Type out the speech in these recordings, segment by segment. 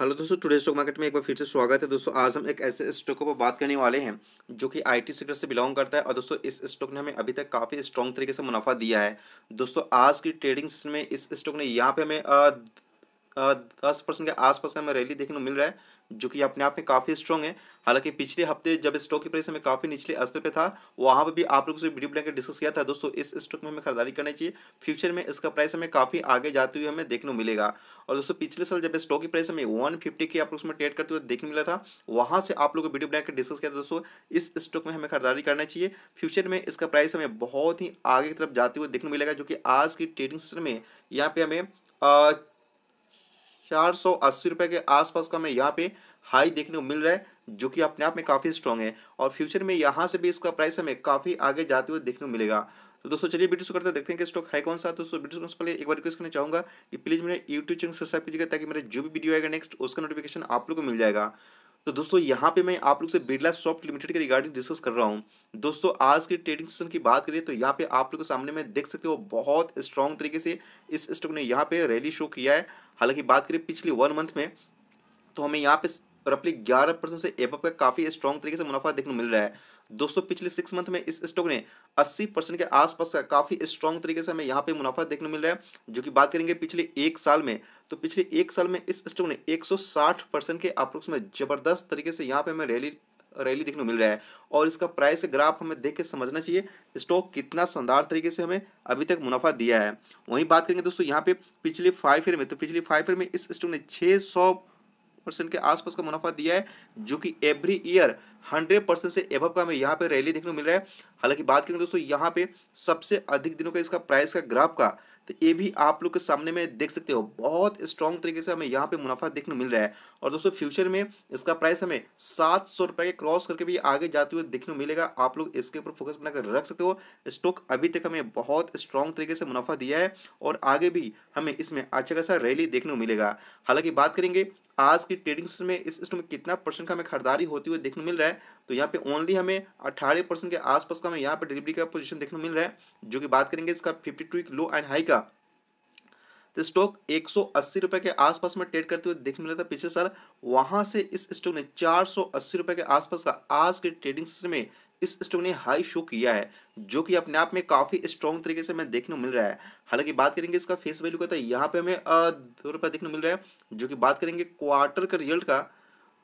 hello दोस्तों today stock market में एक बार फिर से स्वागत है दोस्तों आज हम एक ऐसे स्टॉकों पर बात करने वाले हैं जो कि आईटी सेक्टर से बिलोंग करता है और दोस्तों इस स्टॉक ने हमें अभी तक काफ़ी स्ट्रॉन्ग तरीके से मुनाफा दिया है दोस्तों आज की ट्रेडिंग में इस स्टॉक ने यहाँ पे हमें दस परसेंट के आसपास हमें रैली देखने को मिल रहा है जो कि अपने आप में काफ़ी स्ट्रॉन्ग है हालांकि पिछले हफ्ते जब स्टॉक की प्राइस हमें काफ़ी निचले स्तर पे था वहाँ पर भी आप लोग से वीडियो बनाकर डिस्कस किया था दोस्तों इस स्टॉक में हमें खरीदारी करनी चाहिए फ्यूचर में इसका प्राइस हमें काफ़ी आगे जाते हुए हमें देखने को मिलेगा और दोस्तों पिछले साल जब स्टॉक की प्राइस हमें वन फिफ्टी के अप्रोक्स में ट्रेड करते हुए देखने मिला था वहाँ से आप लोग वीडियो बनाकर डिस्कस किया था दोस्तों इस स्टॉक में हमें खरीदारी करना चाहिए फ्यूचर में इसका प्राइस हमें बहुत ही आगे की तरफ जाते हुए देखने मिलेगा जो कि आज की ट्रेडिंग सेशन में यहाँ पे हमें चार सौ अस्सी रुपये के आसपास का हमें यहाँ पे हाई देखने को मिल रहा है जो कि अपने आप में काफ़ी स्ट्रॉन्ग है और फ्यूचर में यहाँ से भी इसका प्राइस हमें काफ़ी आगे जाते हुए देखने को मिलेगा तो दोस्तों चलिए वीडियो करते हैं देखते हैं कि स्टॉक है कौन सा तो दोस्तों वीडियो पहले एक बार रिक्वेस्ट करना चाहूंगा कि प्लीज़ मेरे यूट्यूब चैनल सब्सक्राइब कीजिएगा ताकि मेरे जो भी वीडियो आएगा नेक्स्ट उसका नोटिफिकेशन आप लोग को मिल जाएगा तो दोस्तों यहाँ पे मैं आप लोग से बिरला सॉफ्ट लिमिटेड के रिगार्डिंग डिस्कस कर रहा हूँ दोस्तों आज के ट्रेडिंग सेशन की बात करिए तो यहाँ पे आप लोग के सामने में देख सकते हो बहुत स्ट्रॉन्ग तरीके से इस स्टॉक ने यहाँ पे रैली शो किया है हालांकि बात करिए पिछले वन मंथ में तो हमें यहाँ पे रफली ग्यारह परसेंट से एबअप का काफ़ी स्ट्रॉन्ग तरीके से मुनाफा देखने मिल रहा है दोस्तों पिछले सिक्स मंथ में इस स्टॉक ने 80 परसेंट के आसपास का काफ़ी स्ट्रॉन्ग तरीके से हमें यहाँ पे मुनाफा देखने मिल रहा है जो कि बात करेंगे पिछले एक साल में तो पिछले एक साल में इस स्टॉक ने 160 परसेंट के अप्रोक्स में जबरदस्त तरीके से यहाँ पे हमें रैली रैली देखने को मिल रहा है और इसका प्राइस ग्राफ हमें देख के समझना चाहिए स्टॉक कितना शानदार तरीके से हमें अभी तक मुनाफा दिया है वहीं बात करेंगे दोस्तों यहाँ पे पिछले फाइव ईयर में तो पिछले फाइव ईयर में इस स्टॉक ने छः परसेंट के आसपास का मुनाफा दिया है जो कि एवरी ईयर हंड्रेड परसेंट से एभव का हमें यहाँ पे रैली देखने को मिल रहा है हालांकि बात करें दोस्तों यहाँ पे सबसे अधिक दिनों का इसका प्राइस का ग्राफ का तो ये भी आप लोग के सामने में देख सकते हो बहुत स्ट्रॉन्ग तरीके से हमें यहाँ पे मुनाफा देखने मिल रहा है और दोस्तों फ्यूचर में इसका प्राइस हमें सात सौ रुपये के क्रॉस करके भी आगे जाते हुए देखने को मिलेगा आप लोग इसके ऊपर फोकस बनाकर रख सकते हो स्टॉक अभी तक हमें बहुत स्ट्रॉन्ग तरीके से मुनाफा दिया है और आगे भी हमें इसमें अच्छा खासा रैली देखने को मिलेगा हालांकि बात करेंगे आज की ट्रेडिंग में इस स्टॉक में कितना परसेंट का हमें खरीदारी होती हुई देखने मिल रहा है तो यहाँ पे ओनली हमें अठारह परसेंट के आसपास का हमें यहाँ पे डिलीवरी का पोजीशन देखने मिल रहा है जो कि बात करेंगे इसका fifty two low and high का तो स्टॉक एक सौ के आसपास में ट्रेड करते हुए देखने मिल रहा था पिछले साल वहाँ से इस स्टॉक ने चार सौ के आसपास का आज के ट्रेडिंग में इस स्टॉक ने हाई शो किया है जो कि अपने आप में काफ़ी स्ट्रॉन्ग तरीके से हमें देखने को मिल रहा है हालांकि बात करेंगे इसका फेस वैल्यू का तो यहाँ पे हमें दो रुपया देखने मिल रहा है जो कि बात करेंगे क्वार्टर का रिजल्ट का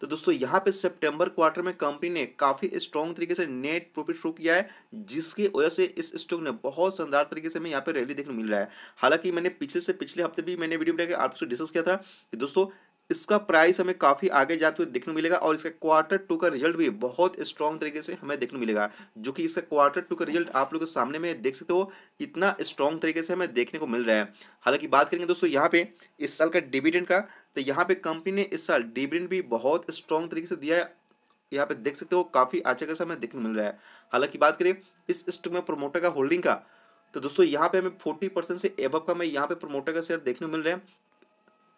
तो दोस्तों यहाँ पे सितंबर क्वार्टर में कंपनी ने काफ़ी स्ट्रॉन्ग तरीके से नेट प्रॉफिट शुरू किया है जिसकी वजह से इस स्टॉक ने बहुत शानदार तरीके से हमें यहाँ पे रैली देखने को मिल रहा है हालांकि मैंने पिछले से पिछले हफ्ते भी मैंने वीडियो बनाया आपसे डिस्कस किया था कि दोस्तों इसका प्राइस हमें काफ़ी आगे जाते हुए देखने मिलेगा और इसका क्वार्टर टू का रिजल्ट भी बहुत स्ट्रॉन्ग तरीके से हमें देखने मिलेगा जो कि इसका क्वार्टर टू का रिजल्ट आप लोग के सामने में देख सकते हो कितना स्ट्रॉन्ग तरीके से हमें देखने को मिल रहा है हालांकि बात करेंगे दोस्तों यहाँ पे इस साल का डिविडेंड का तो यहाँ पे कंपनी ने इस साल डिविडेंड भी बहुत स्ट्रॉन्ग तरीके से दिया है यहाँ पे देख सकते हो काफ़ी अच्छा खासा हमें देखने मिल रहा है हालांकि बात करें इस स्टॉक में प्रोमोटर का होल्डिंग का तो दोस्तों यहाँ पे हमें 40 परसेंट से एबव का हमें यहाँ पे प्रोमोटर का शेयर देखने को मिल रहा है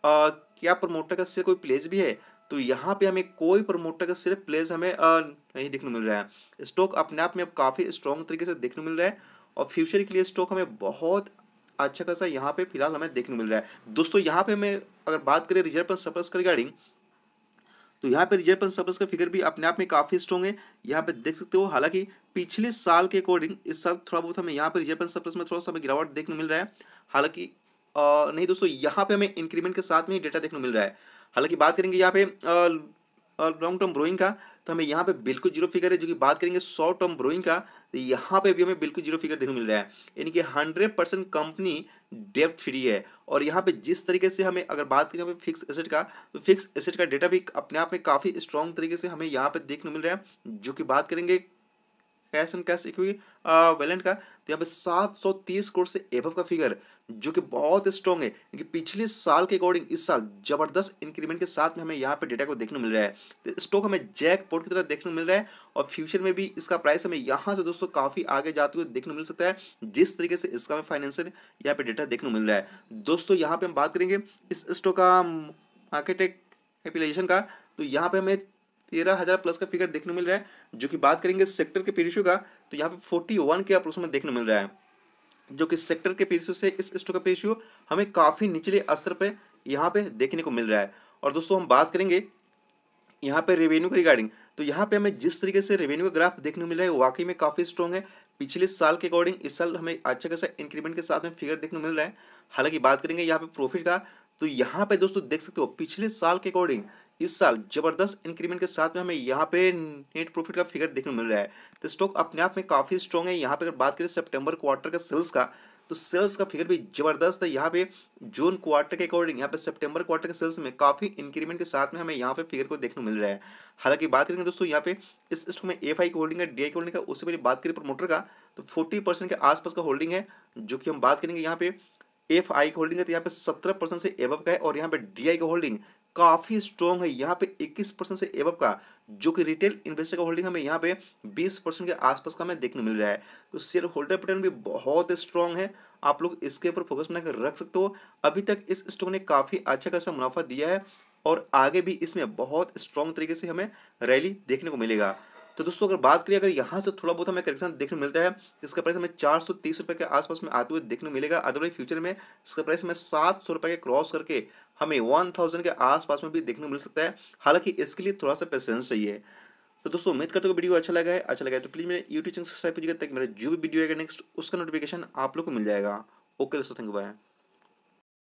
आ, क्या प्रमोटर का सिर्फ कोई प्लेस भी है तो यहाँ पे हमें कोई प्रमोटर का सिर्फ प्लेस हमें आ, नहीं देखने मिल रहा है स्टॉक अपने आप में अब काफ़ी स्ट्रॉन्ग तरीके से देखने मिल रहा है और फ्यूचर के लिए स्टॉक हमें बहुत अच्छा खासा यहाँ पे फिलहाल हमें देखने मिल रहा है दोस्तों यहाँ पे हमें अगर बात करें रिजर्व पर सरप्लस का रिगार्डिंग तो यहाँ पे रिजर्व एंड सरप्लस का फिगर भी अपने आप में काफ़ी स्ट्रॉन्ग है यहाँ पे देख सकते हो हालांकि पिछले साल के अकॉर्डिंग इस साल थोड़ा बहुत हमें यहाँ पे रिजर्व एंड सरप्लस में थोड़ा सा हमें गिरावट देखने मिल रहा है हालांकि नहीं दोस्तों यहाँ पे हमें इंक्रीमेंट के साथ में ही डेटा देखने को मिल रहा है हालांकि बात करेंगे यहाँ पे लॉन्ग टर्म ब्रोइंग का तो हमें यहाँ पे बिल्कुल जीरो फिगर है जो कि बात करेंगे शॉर्ट टर्म ब्रोइंग का तो यहाँ पे भी हमें बिल्कुल जीरो फिगर देखने को मिल रहा है यानी कि हंड्रेड परसेंट कंपनी डेप्ट फ्री है और यहाँ पे जिस तरीके से हमें अगर बात करें हमें फिक्स एसेट का तो फिक्स एसेट का डेटा भी अपने आप में काफ़ी स्ट्रॉन्ग तरीके से हमें यहाँ पे देखने को मिल रहा है जो कि बात करेंगे cash and cash equivalent का तो यहाँ पे 730 करोड़ से एबव का फिगर जो कि बहुत स्ट्रॉन्ग है क्योंकि पिछले साल के अकॉर्डिंग इस साल जबरदस्त इंक्रीमेंट के साथ में हमें यहाँ पे डेटा को देखने मिल रहा है तो स्टॉक हमें जैक पोर्ट की तरह देखने मिल रहा है और फ्यूचर में भी इसका प्राइस हमें यहाँ से दोस्तों काफ़ी आगे जाते हुए देखने मिल सकता है जिस तरीके से इसका हमें फाइनेंशियल यहाँ पे डेटा देखने मिल रहा है दोस्तों यहाँ पे हम बात करेंगे इस स्टॉक का मार्केट कैपिटलाइजेशन का तो यहाँ पे हमें तेरह हज़ार प्लस का फिगर देखने मिल रहा है जो कि बात करेंगे सेक्टर के पीरिशो का तो यहाँ पे फोर्टी वन के अप्रोक्सीमेट देखने मिल रहा है जो कि सेक्टर के पीरिशो से इस स्टॉक का पीरिशो हमें काफ़ी निचले स्तर पर यहाँ पे देखने को मिल रहा है और दोस्तों हम बात करेंगे यहाँ पे रेवेन्यू के रिगार्डिंग तो यहाँ पे हमें जिस तरीके से रेवेन्यू का ग्राफ देखने को मिल रहा है वाकई में काफ़ी स्ट्रॉन्ग है पिछले साल के अकॉर्डिंग इस साल हमें अच्छा खासा इंक्रीमेंट के साथ में फिगर देखने को मिल रहा है हालांकि बात करेंगे यहाँ पे प्रॉफिट का तो यहाँ पे दोस्तों देख सकते हो पिछले साल के अकॉर्डिंग इस साल जबरदस्त इंक्रीमेंट के साथ में हमें यहाँ पे नेट प्रॉफिट का फिगर देखने को मिल रहा है तो स्टॉक अपने आप में काफ़ी स्ट्रॉन्ग है यहाँ पे अगर बात करें सितंबर क्वार्टर का सेल्स का तो सेल्स का फिगर भी जबरदस्त है यहाँ पे जून क्वार्टर के अकॉर्डिंग यहाँ पे सितंबर क्वार्टर के सेल्स में काफ़ी इंक्रीमेंट के साथ में हमें यहाँ पे फिगर को देखने मिल रहा है हालांकि बात करेंगे दोस्तों यहाँ पे इस स्टॉक में एफ आई की होल्डिंग है डी आई की होल्डिंग है उससे पहले बात करें प्रमोटर का तो फोर्टी परसेंट के आसपास का होल्डिंग है जो कि हम बात करेंगे यहाँ पे एफ आई की होल्डिंग है तो यहाँ पे सत्रह परसेंट से एवब का है और यहाँ पे डी आई का होल्डिंग काफ़ी स्ट्रॉन्ग है यहाँ पे इक्कीस परसेंट से एवब का जो कि रिटेल इन्वेस्टर का होल्डिंग हमें यहाँ पे बीस परसेंट के आसपास का हमें देखने मिल रहा है तो शेयर होल्डर पैटर्न भी बहुत स्ट्रॉन्ग है आप लोग इसके ऊपर फोकस बनाकर रख सकते हो अभी तक इस स्टॉक ने काफ़ी अच्छा खासा मुनाफा दिया है और आगे भी इसमें बहुत स्ट्रॉन्ग तरीके से हमें रैली देखने को मिलेगा तो दोस्तों अगर बात करिए अगर यहाँ से थोड़ा बहुत हमें करेक्शन देखने मिलता है इसका प्राइस हमें चार सौ तीस रुपये के आसपास में आते हुए देखने मिलेगा अदरवाइज फ्यूचर में इसका प्राइस हमें सात सौ रुपये के क्रॉस करके हमें वन थाउजेंड के आसपास में भी देखने मिल सकता है हालांकि इसके लिए थोड़ा सा पेशेंस चाहिए तो दोस्तों उम्मीद करते हो वीडियो अच्छा लगा है अच्छा लगा है तो प्लीज़ मेरे यूट्यूब चैनल सब्सक्राइब कीजिएगा ताकि मेरा जो भी वीडियो आएगा नेक्स्ट उसका नोटिफिकेशन आप लोग को मिल जाएगा ओके दोस्तों थैंक यू बाय